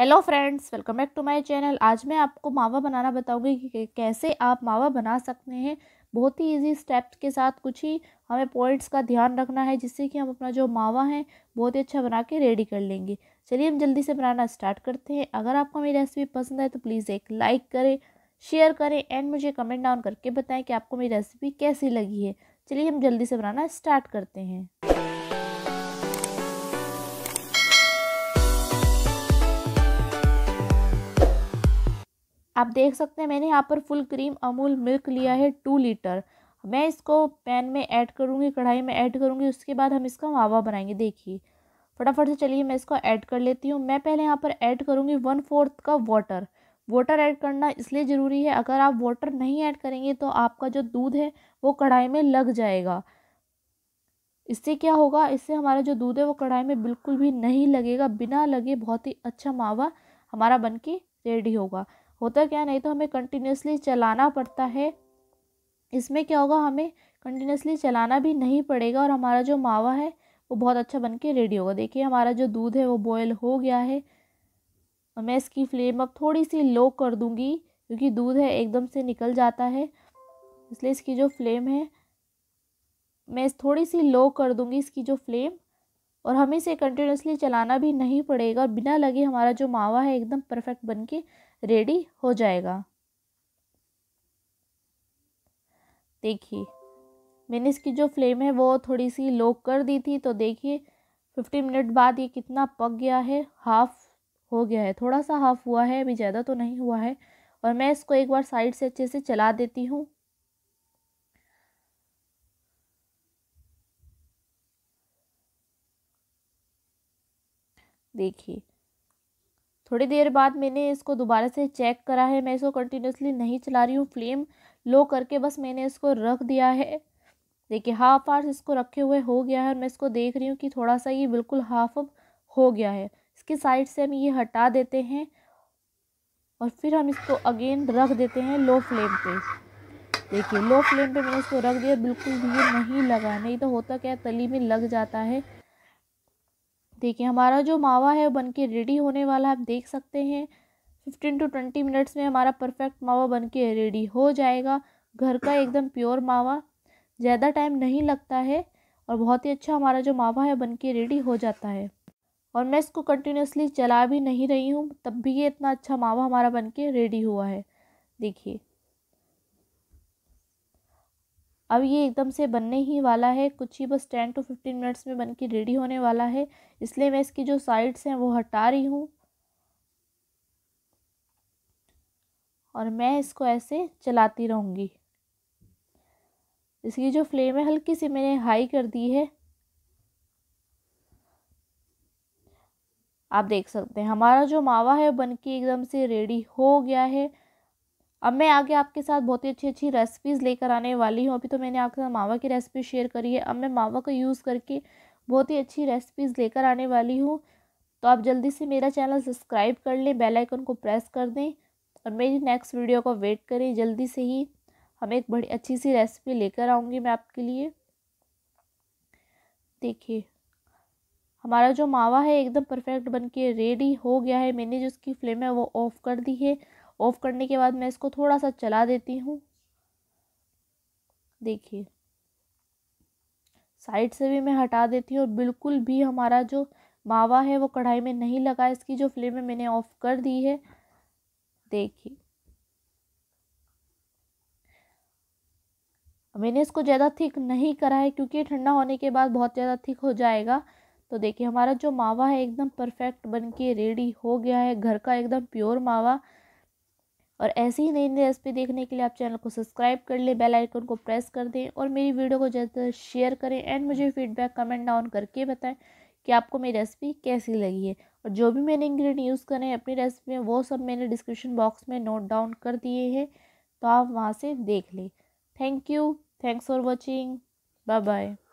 hello friends welcome back to my channel आज मैं आपको मावा बनाना बताऊंगी कि कैसे आप मावा बना सकते हैं बहुत ही इजी स्टेप्स के साथ कुछ ही हमें पॉइंट्स का ध्यान रखना है जिससे कि हम अपना जो मावा है बहुत ही अच्छा बना के रेडी कर लेंगे चलिए हम जल्दी से बनाना स्टार्ट करते हैं अगर आपको मेरी रेसिपी पसंद आए तो प्लीज़ एक लाइक करें शेयर करें एंड मुझे कमेंट डाउन करके बताएँ कि आपको मेरी रेसिपी कैसी लगी है चलिए हम जल्दी से बनाना स्टार्ट करते हैं आप देख सकते हैं मैंने यहाँ पर फुल क्रीम अमूल मिल्क लिया है टू लीटर मैं इसको पैन में ऐड करूँगी कढ़ाई में ऐड करूँगी उसके बाद हम इसका मावा बनाएंगे देखिए फटाफट से चलिए मैं इसको ऐड कर लेती हूँ मैं पहले यहाँ पर ऐड करूँगी वन फोर्थ का वाटर वाटर ऐड करना इसलिए ज़रूरी है अगर आप वाटर नहीं ऐड करेंगे तो आपका जो दूध है वो कढ़ाई में लग जाएगा इससे क्या होगा इससे हमारा जो दूध है वो कढ़ाई में बिल्कुल भी नहीं लगेगा बिना लगे बहुत ही अच्छा मावा हमारा बन के रेडी होगा होता क्या नहीं तो हमें कंटिन्यूसली चलाना पड़ता है इसमें क्या होगा हमें कंटिन्यूसली चलाना भी नहीं पड़ेगा और हमारा जो मावा है वो बहुत अच्छा बन के रेडी होगा देखिए हमारा जो दूध है वो बॉयल हो गया है और मैं इसकी फ्लेम अब थोड़ी सी लो कर दूँगी क्योंकि दूध है एकदम से निकल जाता है इसलिए इसकी जो फ्लेम है मैं इस थोड़ी सी लो कर दूंगी इसकी जो फ्लेम और हमें इसे कंटिन्यूसली चलाना भी नहीं पड़ेगा और बिना लगे हमारा जो मावा है एकदम परफेक्ट बन के रेडी हो जाएगा देखिए मैंने इसकी जो फ्लेम है वो थोड़ी सी लो कर दी थी तो देखिए फिफ्टी मिनट बाद ये कितना पक गया है हाफ़ हो गया है थोड़ा सा हाफ़ हुआ है अभी ज़्यादा तो नहीं हुआ है और मैं इसको एक बार साइड से अच्छे से चला देती हूँ देखिए थोड़ी देर बाद मैंने इसको दोबारा से चेक करा है मैं इसको कंटिन्यूसली नहीं चला रही हूँ फ्लेम लो करके बस मैंने इसको रख दिया है देखिए हाफ आवर्स इसको रखे हुए हो गया है और मैं इसको देख रही हूँ कि थोड़ा सा ये बिल्कुल हाफ अब हो गया है इसके साइड से हम ये हटा देते हैं और फिर हम इसको अगेन रख देते हैं लो फ्लेम पे देखिए लो फ्लेम पे मैंने इसको रख दिया बिल्कुल भी नहीं लगा नहीं तो होता क्या तली में लग जाता है देखिए हमारा जो मावा है बन के रेडी होने वाला है आप देख सकते हैं फिफ्टीन टू ट्वेंटी मिनट्स में हमारा परफेक्ट मावा बन के रेडी हो जाएगा घर का एकदम प्योर मावा ज़्यादा टाइम नहीं लगता है और बहुत ही अच्छा हमारा जो मावा है बन के रेडी हो जाता है और मैं इसको कंटिन्यूसली चला भी नहीं रही हूँ तब भी ये इतना अच्छा मावा हमारा बन के रेडी हुआ है देखिए अब ये एकदम से बनने ही वाला है कुछ ही बस टेन टू फिफ्टीन मिनट्स में बन के रेडी होने वाला है इसलिए मैं इसकी जो साइड्स हैं वो हटा रही हूँ और मैं इसको ऐसे चलाती रहूँगी इसकी जो फ्लेम है हल्की सी मैंने हाई कर दी है आप देख सकते हैं हमारा जो मावा है बन के एकदम से रेडी हो गया है अब मैं आगे आपके साथ बहुत ही अच्छी अच्छी रेसिपीज़ लेकर आने वाली हूँ अभी तो मैंने आपके साथ मावा की रेसिपी शेयर करी है अब मैं मावा का यूज़ करके बहुत ही अच्छी रेसिपीज़ लेकर आने वाली हूँ तो आप जल्दी से मेरा चैनल सब्सक्राइब कर लें बेल आइकन को प्रेस कर दें और मेरी नेक्स्ट वीडियो का वेट करें जल्दी से ही हम एक बड़ी अच्छी सी रेसिपी लेकर आऊँगी मैं आपके लिए देखिए हमारा जो मावा है एकदम परफेक्ट बन के रेडी हो गया है मैंने जो उसकी फ्लेम है वो ऑफ़ कर दी है ऑफ़ करने के बाद मैं इसको थोड़ा सा चला देती हूँ देखिए साइड से भी मैं हटा देती हूँ और बिल्कुल भी हमारा जो मावा है वो कढ़ाई में नहीं लगा इसकी जो फ्लेम है मैंने ऑफ़ कर दी है देखिए मैंने इसको ज़्यादा थिक नहीं करा है क्योंकि ठंडा होने के बाद बहुत ज़्यादा थिक हो जाएगा तो देखिए हमारा जो मावा है एकदम परफेक्ट बन के रेडी हो गया है घर का एकदम प्योर मावा और ऐसी ही नई नई रेसिपी देखने के लिए आप चैनल को सब्सक्राइब कर लें बेल आइकन को प्रेस कर दें और मेरी वीडियो को ज़्यादा शेयर करें एंड मुझे फीडबैक कमेंट डाउन करके बताएं कि आपको मेरी रेसिपी कैसी लगी है और जो भी मैंने इंग्रेडिएंट यूज़ करें अपनी रेसिपी में वो सब मैंने डिस्क्रिप्शन बॉक्स में नोट डाउन कर दिए हैं तो आप वहाँ से देख लें thank you thanks for watching bye bye